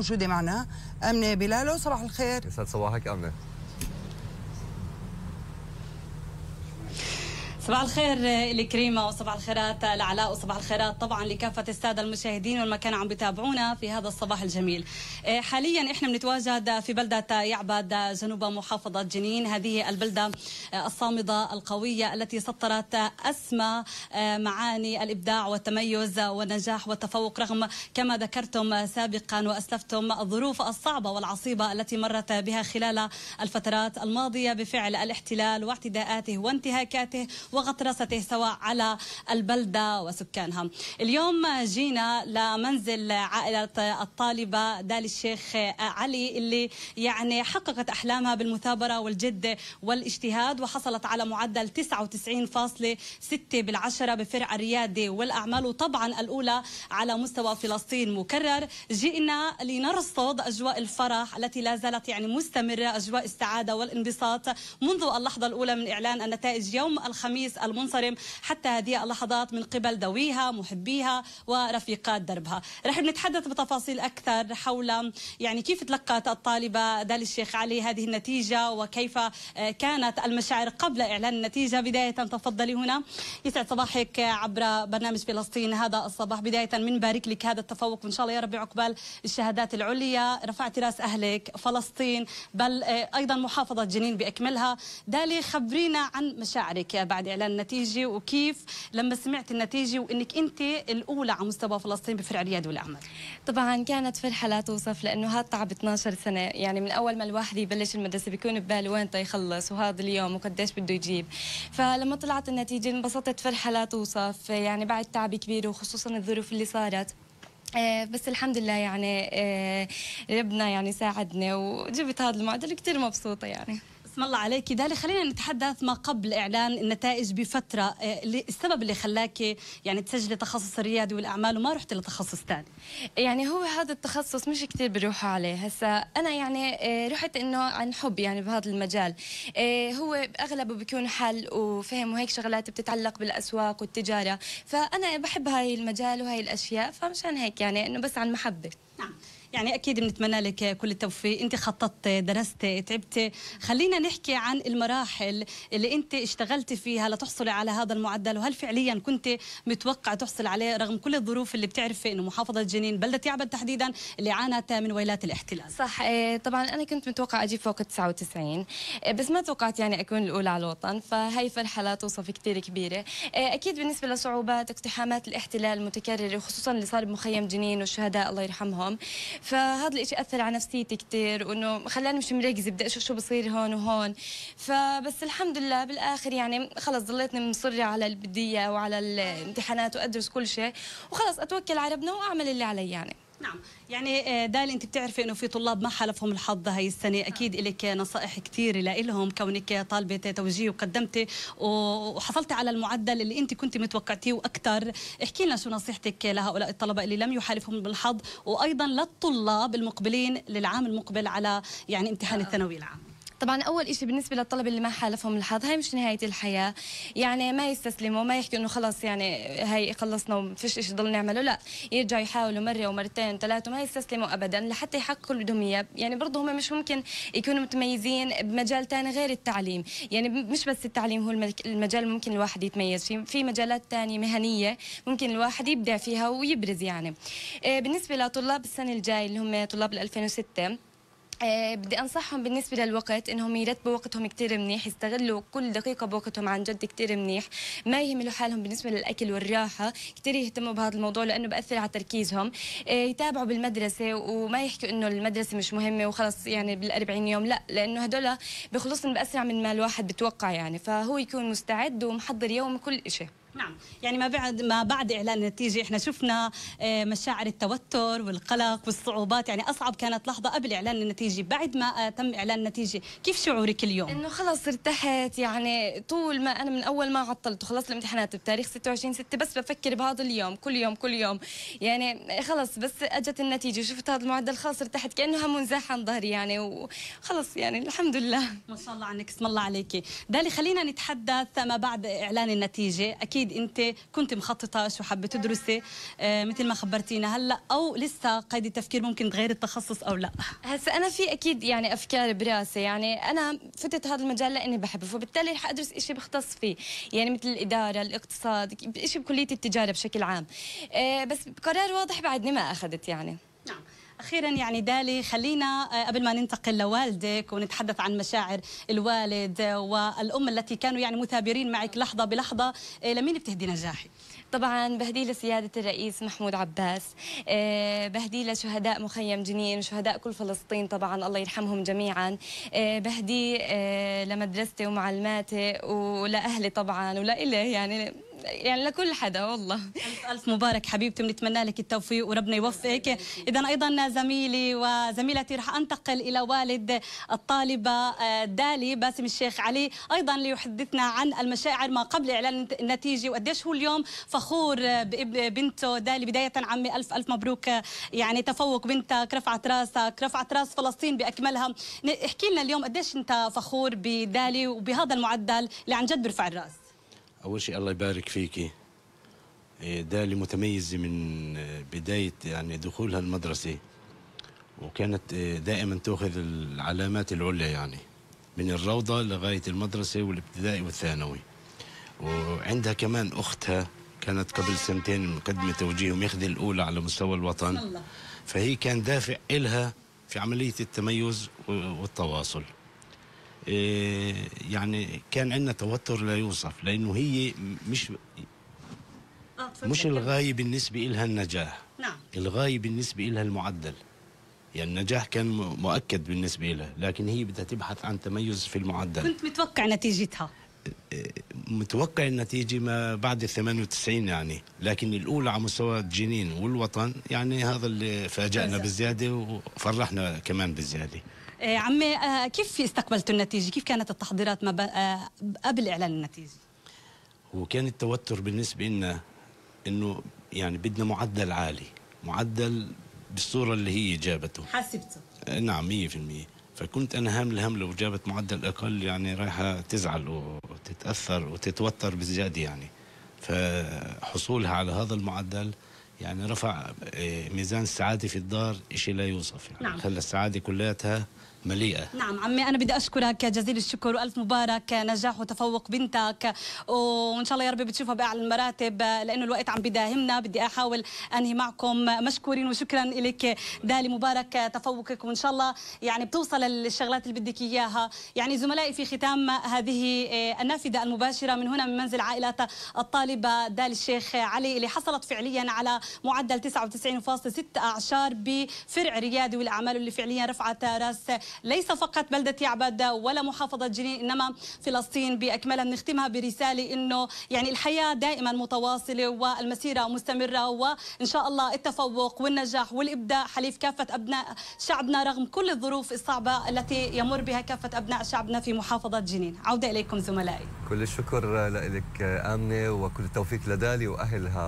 موجودة معنا أمنة بلال صباح الخير يسعد صباحك أمنة صباح الخير آه، الكريمة وصباح الخيرات آه، لعلاء وصباح الخيرات طبعا لكافة السادة المشاهدين والما كانوا عم بيتابعونا في هذا الصباح الجميل آه، حاليا احنا بنتواجد في بلدة يعبد جنوب محافظة جنين هذه البلدة الصامدة القوية التي سطرت أسمى معاني الإبداع والتميز والنجاح والتفوق رغم كما ذكرتم سابقا وأسلفتم الظروف الصعبة والعصيبة التي مرت بها خلال الفترات الماضية بفعل الاحتلال واعتداءاته وانتهاكاته وغطرسته سواء على البلدة وسكانها اليوم جينا لمنزل عائلة الطالبة دال الشيخ علي اللي يعني حققت أحلامها بالمثابرة والجد والاجتهاد وحصلت على معدل 99.6 بالعشرة بفرع الريادة والأعمال وطبعا الأولى على مستوى فلسطين مكرر جئنا لنرصد أجواء الفرح التي لا زالت يعني مستمرة أجواء السعادة والانبساط منذ اللحظة الأولى من إعلان النتائج يوم الخميس الرئيس المنصرم حتى هذه اللحظات من قبل ذويها محبيها ورفيقات دربها رح نتحدث بتفاصيل أكثر حول يعني كيف تلقت الطالبة دالي الشيخ علي هذه النتيجة وكيف آه، كانت المشاعر قبل إعلان النتيجة بداية تفضلي هنا يسعد صباحك عبر برنامج فلسطين هذا الصباح بداية من بارك لك هذا التفوق وإن شاء الله يا رب عقبال الشهادات العليا رفعت راس أهلك فلسطين بل آه، أيضا محافظة جنين بأكملها دالي خبرينا عن مشاعرك بعد إعلان على النتيجه وكيف لما سمعت النتيجه وانك انت الاولى على مستوى فلسطين بفرع ريادة والاعمال طبعا كانت فرحه لا توصف لانه هاد تعب 12 سنه يعني من اول ما الواحد يبلش المدرسه بيكون بباله وين يخلص وهذا اليوم وقديش بده يجيب فلما طلعت النتيجه انبسطت فرحه لا توصف يعني بعد تعب كبير وخصوصا الظروف اللي صارت آه، بس الحمد لله يعني آه، ربنا يعني ساعدنا وجبت هذا المعدل كثير مبسوطه يعني اسم نعم. الله عليك دالي خلينا نتحدث ما قبل إعلان النتائج بفترة آه، السبب اللي خلاك يعني تسجلي تخصص الريادي والأعمال وما رحت لتخصص ثاني يعني هو هذا التخصص مش كثير بروحوا عليه هسا أنا يعني آه، رحت إنه عن حب يعني بهذا المجال آه، هو أغلبه بيكون حل وفهم وهيك شغلات بتتعلق بالأسواق والتجارة فأنا بحب هاي المجال وهي الأشياء فمشان هيك يعني إنه بس عن محبة نعم يعني اكيد بنتمنى لك كل التوفيق انت خططت درست تعبت خلينا نحكي عن المراحل اللي انت اشتغلت فيها لتحصلي على هذا المعدل وهل فعليا كنت متوقع تحصل عليه رغم كل الظروف اللي بتعرفي انه محافظه جنين بلده يعبد تحديدا اللي عانت من ويلات الاحتلال صح إيه، طبعا انا كنت متوقع اجيب فوق 99 إيه، بس ما توقعت يعني اكون الاولى على الوطن فهي فرحه لا توصف كثير كبيره إيه، اكيد بالنسبه لصعوبات اقتحامات الاحتلال المتكرره وخصوصا اللي صار بمخيم جنين والشهداء الله يرحمهم فهذا الشيء اثر على نفسيتي كثير وانه خلاني مش مركزه بدي اشوف شو بصير هون وهون فبس الحمد لله بالاخر يعني خلص ضليتني مصره على اللي بدي اياه وعلى الامتحانات وادرس كل شيء وخلص اتوكل على ربنا واعمل اللي علي يعني نعم يعني آه، دالي انت بتعرفي انه في طلاب ما حالفهم الحظ هاي السنه نعم. اكيد لك نصائح كثير لهم كونك طالبه توجيه وقدمتي وحصلتي على المعدل اللي انت كنت متوقعتيه واكثر احكي لنا شو نصيحتك لهؤلاء الطلبه اللي لم يحالفهم الحظ وايضا للطلاب المقبلين للعام المقبل على يعني امتحان آه. الثانوي العام طبعا اول شيء بالنسبه للطلبه اللي ما حالفهم الحظ هاي مش نهايه الحياه يعني ما يستسلموا ما يحكوا انه خلص يعني هاي خلصنا وما فيش شيء ضل نعمله لا يرجعوا يحاولوا مره ومرتين ثلاثه ما يستسلموا ابدا لحتى يحققوا اللي بدهم اياه يعني برضه هم مش ممكن يكونوا متميزين بمجال ثاني غير التعليم يعني مش بس التعليم هو المجال ممكن الواحد يتميز فيه في مجالات ثانيه مهنيه ممكن الواحد يبدع فيها ويبرز يعني آه، بالنسبه لطلاب السنه الجاي اللي هم طلاب 2006 آه بدي انصحهم بالنسبه للوقت انهم يرتبوا وقتهم كثير منيح يستغلوا كل دقيقه بوقتهم عن جد كثير منيح ما يهملوا حالهم بالنسبه للاكل والراحه كثير يهتموا بهذا الموضوع لانه بأثر على تركيزهم آه يتابعوا بالمدرسه وما يحكوا انه المدرسه مش مهمه وخلص يعني بال40 يوم لا لانه هدول بخلصهم باسرع من ما الواحد بتوقع يعني فهو يكون مستعد ومحضر يوم كل شيء نعم يعني ما بعد ما بعد اعلان النتيجه احنا شفنا آه، مشاعر التوتر والقلق والصعوبات يعني اصعب كانت لحظه قبل اعلان النتيجه بعد ما آه، تم اعلان النتيجه كيف شعورك اليوم انه خلص ارتحت يعني طول ما انا من اول ما عطلت وخلصت الامتحانات بتاريخ 26 6 بس بفكر بهذا اليوم كل يوم كل يوم يعني خلص بس اجت النتيجه وشفت هذا المعدل خلص ارتحت كانه هم منزاح عن ظهري يعني وخلص يعني الحمد لله ما شاء الله عنك اسم الله عليكي دالي خلينا نتحدث ما بعد اعلان النتيجه اكيد اكيد انت كنت مخططه شو حابه تدرسي آه، مثل ما خبرتينا هلا او لسه قيد التفكير ممكن تغير التخصص او لا هسا انا في اكيد يعني افكار براسي يعني انا فتت هذا المجال لاني بحبه فبالتالي رح ادرس شيء بختص فيه يعني مثل الاداره الاقتصاد شيء بكليه التجاره بشكل عام آه، بس قرار واضح بعدني ما اخذت يعني نعم اخيرا يعني دالي خلينا آه، قبل ما ننتقل لوالدك ونتحدث عن مشاعر الوالد والام التي كانوا يعني مثابرين معك لحظه بلحظه آه، لمين بتهدي نجاحي؟ طبعا بهدي لسيادة الرئيس محمود عباس آه، بهدي لشهداء مخيم جنين وشهداء كل فلسطين طبعا الله يرحمهم جميعا بهدي لمدرستي ومعلماتي ولأهلي طبعا ولإلي يعني يعني لكل حدا والله ألف, ألف مبارك حبيبتي بنتمنى لك التوفيق وربنا يوفقك إذا أيضا زميلي وزميلتي رح أنتقل إلى والد الطالبة آه، دالي باسم الشيخ علي أيضا ليحدثنا عن المشاعر ما قبل إعلان النتيجة وقديش هو اليوم فخور ببنته دالي بداية عمي ألف ألف مبروك يعني تفوق بنتك رفعت راسك رفعت راس فلسطين بأكملها احكي لنا اليوم قديش أنت فخور بدالي وبهذا المعدل اللي عن جد بيرفع الراس أول شيء الله يبارك فيكي ده إيه، اللي متميزة من آه، بداية يعني دخولها المدرسة وكانت آه، دائما تأخذ العلامات العليا يعني من الروضة لغاية المدرسة والابتدائي والثانوي وعندها كمان أختها كانت قبل سنتين مقدمة توجيه وميخذ الأولى على مستوى الوطن فهي كان دافع إلها في عملية التميز والتواصل إيه، يعني كان عندنا توتر لا يوصف لانه هي مش آه، مش الغايه بالنسبه لها النجاح نعم الغايه بالنسبه لها المعدل يعني النجاح كان مؤكد بالنسبه لها لكن هي بدها تبحث عن تميز في المعدل كنت متوقع نتيجتها إيه، متوقع النتيجه ما بعد ال 98 يعني لكن الاولى على مستوى جنين والوطن يعني هذا اللي فاجأنا بالزياده وفرحنا كمان بالزياده إيه، عمي آه، كيف استقبلتوا النتيجه؟ كيف كانت التحضيرات ما آه، قبل اعلان النتيجه؟ هو كان التوتر بالنسبه لنا انه يعني بدنا معدل عالي، معدل بالصوره اللي هي جابته حاسبته إيه، نعم 100% فكنت انا الهم لو جابت معدل اقل يعني رايحه تزعل وتتاثر وتتوتر بزياده يعني فحصولها على هذا المعدل يعني رفع إيه، ميزان السعاده في الدار شيء لا يوصف يعني نعم. خلى السعاده كلياتها مليئة نعم عمي أنا بدي أشكرك جزيل الشكر وألف مبارك نجاح وتفوق بنتك وإن شاء الله يا رب بتشوفها بأعلى المراتب لأنه الوقت عم بداهمنا بدي أحاول أنهي معكم مشكورين وشكرا لك دالي مبارك تفوقك وإن شاء الله يعني بتوصل الشغلات اللي بدك إياها يعني زملائي في ختام هذه آه، النافذة المباشرة من هنا من منزل عائلة الطالبة دالي الشيخ علي اللي حصلت فعليا على معدل 99.6 أعشار بفرع ريادي والأعمال اللي فعليا رفعت راس ليس فقط بلدة يعبد ولا محافظة جنين إنما فلسطين بأكملها بنختمها برسالة إنه يعني الحياة دائما متواصلة والمسيرة مستمرة وإن شاء الله التفوق والنجاح والإبداع حليف كافة أبناء شعبنا رغم كل الظروف الصعبة التي يمر بها كافة أبناء شعبنا في محافظة جنين عودة إليكم زملائي كل الشكر لك آمنة وكل التوفيق لدالي وأهلها